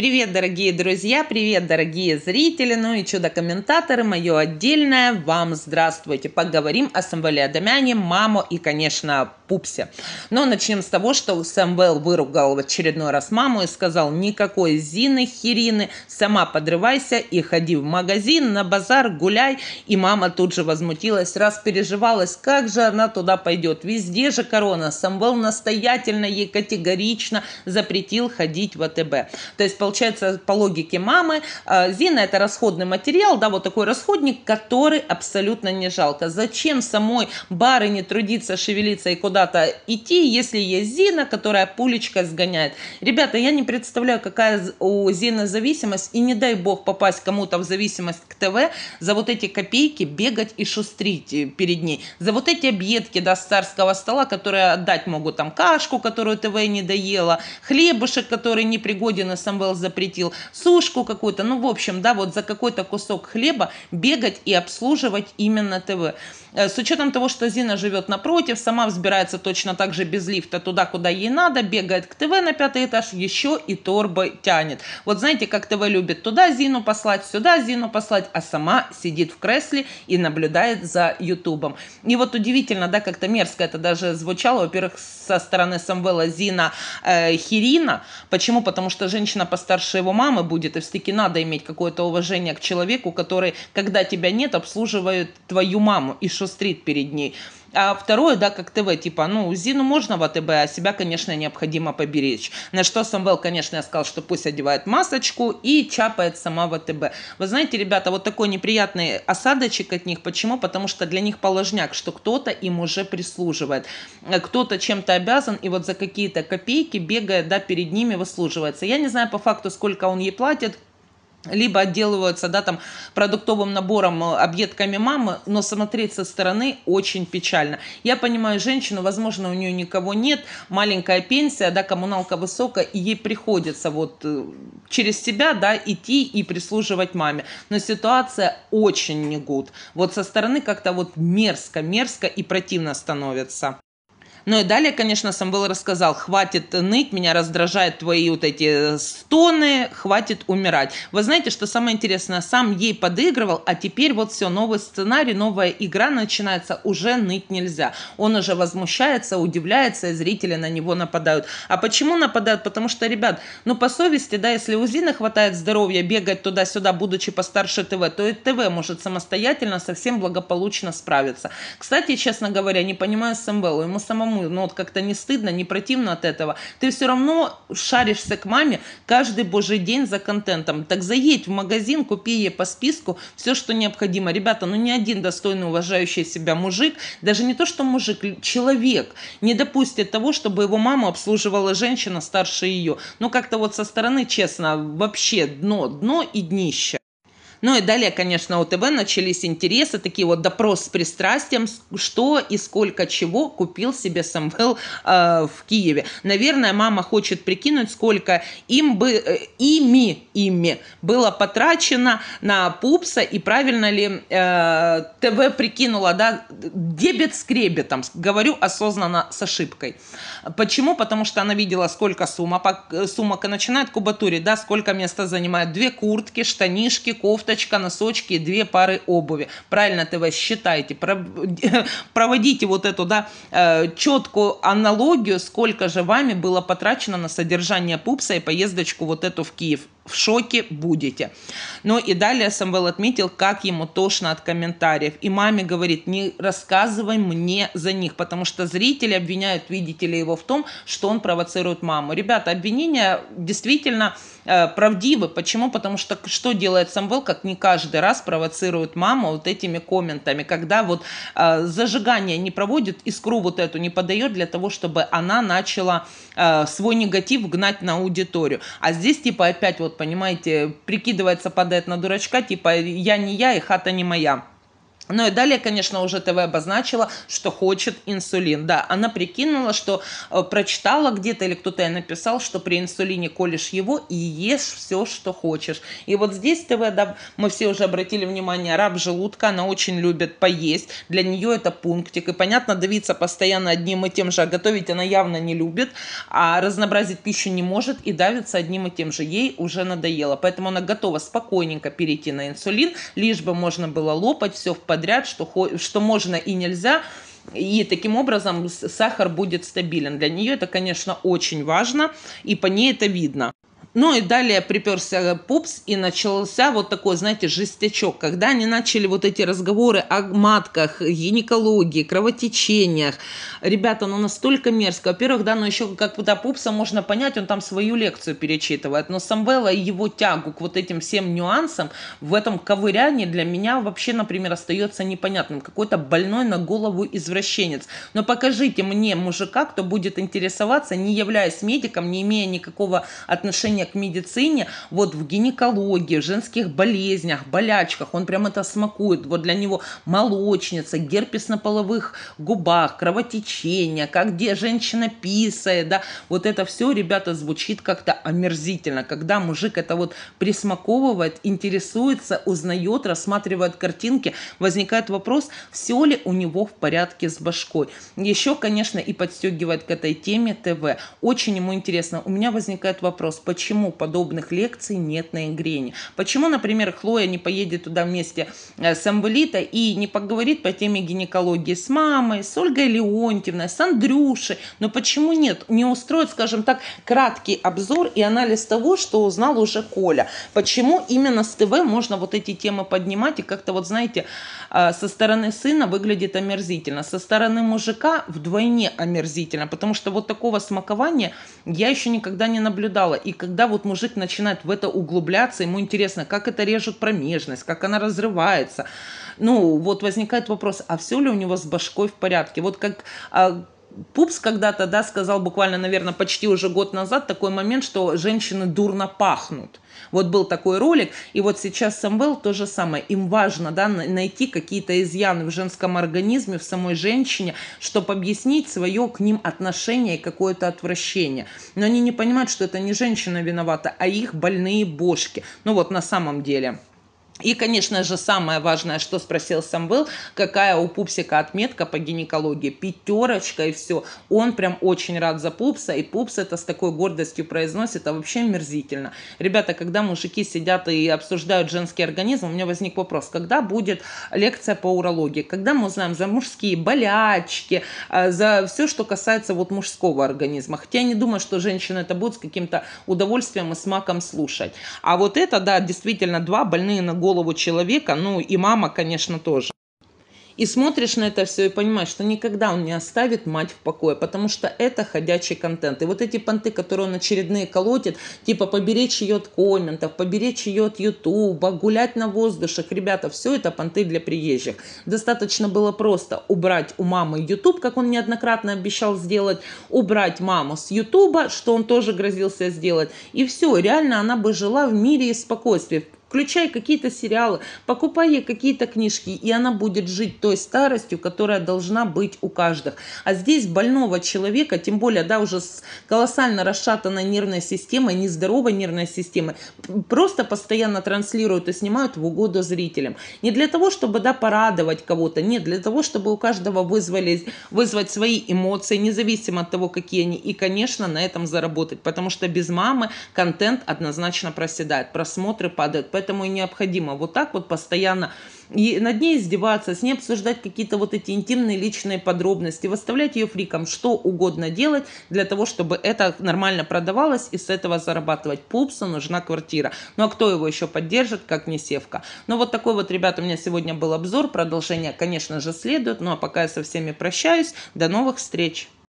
Привет, дорогие друзья, привет, дорогие зрители, ну и чудо-комментаторы, мое отдельное. Вам здравствуйте. Поговорим о Самвеле Адамяне, маму и, конечно, пупсе. Но начнем с того, что Сэмвелл выругал в очередной раз маму и сказал, никакой Зины, Хирины, сама подрывайся и ходи в магазин, на базар, гуляй. И мама тут же возмутилась, раз переживалась, как же она туда пойдет. Везде же корона. Самвел настоятельно ей категорично запретил ходить в АТБ. То есть, получается, по логике мамы, э, Зина это расходный материал, да, вот такой расходник, который абсолютно не жалко. Зачем самой барыне трудиться, шевелиться и куда куда-то идти, если есть Зина, которая пулечкой сгоняет. Ребята, я не представляю, какая у Зины зависимость, и не дай бог попасть кому-то в зависимость к ТВ за вот эти копейки бегать и шустрить э, перед ней. За вот эти объедки до да, царского стола, которые отдать могут там кашку, которую ТВ не доела, хлебушек, который не пригоден и Самвел запретил, сушку какую-то, ну в общем, да, вот за какой-то кусок хлеба бегать и обслуживать именно ТВ. Э, с учетом того, что Зина живет напротив, сама взбирается поднимается точно так же без лифта туда, куда ей надо, бегает к ТВ на пятый этаж, еще и торбой тянет. Вот знаете, как ТВ любит туда Зину послать, сюда Зину послать, а сама сидит в кресле и наблюдает за Ютубом. И вот удивительно, да, как-то мерзко это даже звучало, во-первых, со стороны Самвела Зина э, Хирина. Почему? Потому что женщина постарше его мамы будет, и все-таки надо иметь какое-то уважение к человеку, который, когда тебя нет, обслуживает твою маму и шустрит перед ней. А второе, да, как ТВ, типа, ну, зину можно в АТБ, а себя, конечно, необходимо поберечь. На что Самвел, конечно, я сказал, что пусть одевает масочку и чапает сама в АТБ. Вы знаете, ребята, вот такой неприятный осадочек от них. Почему? Потому что для них положняк, что кто-то им уже прислуживает. Кто-то чем-то обязан, и вот за какие-то копейки бегает, да, перед ними выслуживается. Я не знаю по факту, сколько он ей платит, либо отделываются да, там, продуктовым набором, э, объедками мамы, но смотреть со стороны очень печально. Я понимаю женщину, возможно, у нее никого нет, маленькая пенсия, да, коммуналка высокая, и ей приходится вот э, через себя да, идти и прислуживать маме. Но ситуация очень не гуд. Вот со стороны как-то вот мерзко, мерзко и противно становится. Ну и далее, конечно, Самвел рассказал, хватит ныть, меня раздражают твои вот эти э, стоны, хватит умирать. Вы знаете, что самое интересное, сам ей подыгрывал, а теперь вот все, новый сценарий, новая игра начинается, уже ныть нельзя. Он уже возмущается, удивляется, и зрители на него нападают. А почему нападают? Потому что, ребят, ну по совести, да, если у Зины хватает здоровья бегать туда-сюда, будучи постарше ТВ, то и ТВ может самостоятельно совсем благополучно справиться. Кстати, честно говоря, не понимаю Самвелу, ему самому самому, ну вот как-то не стыдно, не противно от этого. Ты все равно шаришься к маме каждый божий день за контентом. Так заедь в магазин, купи ей по списку все, что необходимо. Ребята, ну ни один достойный, уважающий себя мужик, даже не то, что мужик, человек, не допустит того, чтобы его маму обслуживала женщина старше ее. Ну как-то вот со стороны, честно, вообще дно, дно и днище. Ну и далее, конечно, у ТВ начались интересы, такие вот допрос с пристрастием, что и сколько чего купил себе Самвел э, в Киеве. Наверное, мама хочет прикинуть, сколько им бы, э, ими, ими было потрачено на пупса, и правильно ли э, ТВ прикинула, да, дебет с кребетом, говорю осознанно с ошибкой. Почему? Потому что она видела, сколько сумок, э, сумок и начинает кубатуре, да, сколько места занимает две куртки, штанишки, кофты, кофточка, носочки, две пары обуви. Правильно ты вас считаете. Проводите вот эту да, э, четкую аналогию, сколько же вами было потрачено на содержание пупса и поездочку вот эту в Киев в шоке будете. Ну и далее Самвел отметил, как ему тошно от комментариев. И маме говорит, не рассказывай мне за них, потому что зрители обвиняют, видите ли, его в том, что он провоцирует маму. Ребята, обвинения действительно э, правдивы. Почему? Потому что что делает Самвел, как не каждый раз провоцирует маму вот этими комментами, когда вот э, зажигание не проводит, искру вот эту не подает для того, чтобы она начала э, свой негатив гнать на аудиторию. А здесь типа опять вот вот, понимаете, прикидывается под это на дурачка, типа, я не я и хата не моя. Ну и далее, конечно, уже ТВ обозначила, что хочет инсулин. Да, она прикинула, что э, прочитала где-то или кто-то ей написал, что при инсулине колешь его и ешь все, что хочешь. И вот здесь ТВ, да, мы все уже обратили внимание, раб желудка, она очень любит поесть. Для нее это пунктик. И понятно, давиться постоянно одним и тем же, а готовить она явно не любит, а разнообразить пищу не может и давится одним и тем же. Ей уже надоело. Поэтому она готова спокойненько перейти на инсулин, лишь бы можно было лопать все в под подряд, что, что можно и нельзя. И таким образом сахар будет стабилен. Для нее это, конечно, очень важно, и по ней это видно. Ну и далее приперся пупс и начался вот такой, знаете, жестячок. Когда они начали вот эти разговоры о матках, гинекологии, кровотечениях, ребята, ну настолько мерзко. Во-первых, да, ну еще как будто пупса можно понять, он там свою лекцию перечитывает. Но Самвела и его тягу к вот этим всем нюансам в этом ковырянии для меня вообще, например, остается непонятным. Какой-то больной на голову извращенец. Но покажите мне мужика, кто будет интересоваться, не являясь медиком, не имея никакого отношения отношение к медицине вот в гинекологии, женских болезнях, болячках. Он прям это смакует. Вот для него молочница, герпес на половых губах, кровотечение, как где женщина писает, да. Вот это все, ребята, звучит как-то омерзительно. Когда мужик это вот присмаковывает, интересуется, узнает, рассматривает картинки, возникает вопрос, все ли у него в порядке с башкой. Еще, конечно, и подстегивает к этой теме ТВ. Очень ему интересно. У меня возникает вопрос, почему почему подобных лекций нет на Ингрене. Почему, например, Хлоя не поедет туда вместе э, с Амбулита и не поговорит по теме гинекологии с мамой, с Ольгой Леонтьевной, с Андрюшей. Но почему нет? Не устроит, скажем так, краткий обзор и анализ того, что узнал уже Коля. Почему именно с ТВ можно вот эти темы поднимать и как-то вот, знаете, э, со стороны сына выглядит омерзительно, со стороны мужика вдвойне омерзительно, потому что вот такого смакования я еще никогда не наблюдала. И когда когда вот мужик начинает в это углубляться, ему интересно, как это режет промежность, как она разрывается. Ну, вот возникает вопрос, а все ли у него с башкой в порядке? Вот как а, Пупс когда-то, да, сказал буквально, наверное, почти уже год назад такой момент, что женщины дурно пахнут. Вот был такой ролик, и вот сейчас Самвел то же самое. Им важно, да, найти какие-то изъяны в женском организме, в самой женщине, чтобы объяснить свое к ним отношение и какое-то отвращение. Но они не понимают, что это не женщина виновата, а их больные бошки. Ну вот на самом деле. И, конечно же, самое важное, что спросил сам был, какая у Пупсика отметка по гинекологии. Пятерочка и все. Он прям очень рад за Пупса, и Пупс это с такой гордостью произносит, а вообще мерзительно. Ребята, когда мужики сидят и обсуждают женский организм, у меня возник вопрос, когда будет лекция по урологии? Когда мы узнаем за мужские болячки, а, за все, что касается вот мужского организма? Хотя я не думаю, что женщины это будут с каким-то удовольствием и смаком слушать. А вот это, да, действительно, два больные на голову голову человека, ну и мама, конечно, тоже. И смотришь на это все и понимаешь, что никогда он не оставит мать в покое, потому что это ходячий контент. И вот эти понты, которые он очередные колотит, типа поберечь ее от комментов, поберечь ее от ютуба, гулять на воздушах, ребята, все это понты для приезжих. Достаточно было просто убрать у мамы ютуб, как он неоднократно обещал сделать, убрать маму с ютуба, что он тоже грозился сделать, и все, реально она бы жила в мире и спокойствии, Включай какие-то сериалы, покупай ей какие-то книжки, и она будет жить той старостью, которая должна быть у каждого. А здесь больного человека, тем более, да, уже с колоссально расшатанной нервной системой, нездоровой нервной системой, просто постоянно транслируют и снимают в угоду зрителям. Не для того, чтобы, да, порадовать кого-то, нет, для того, чтобы у каждого вызвались, вызвать свои эмоции, независимо от того, какие они, и, конечно, на этом заработать, потому что без мамы контент однозначно проседает, просмотры падают поэтому и необходимо вот так вот постоянно и над ней издеваться, с ней обсуждать какие-то вот эти интимные личные подробности, выставлять ее фриком, что угодно делать для того, чтобы это нормально продавалось и с этого зарабатывать. Пупсу нужна квартира. Ну а кто его еще поддержит, как не Севка? Ну вот такой вот, ребята, у меня сегодня был обзор. Продолжение, конечно же, следует. Ну а пока я со всеми прощаюсь. До новых встреч!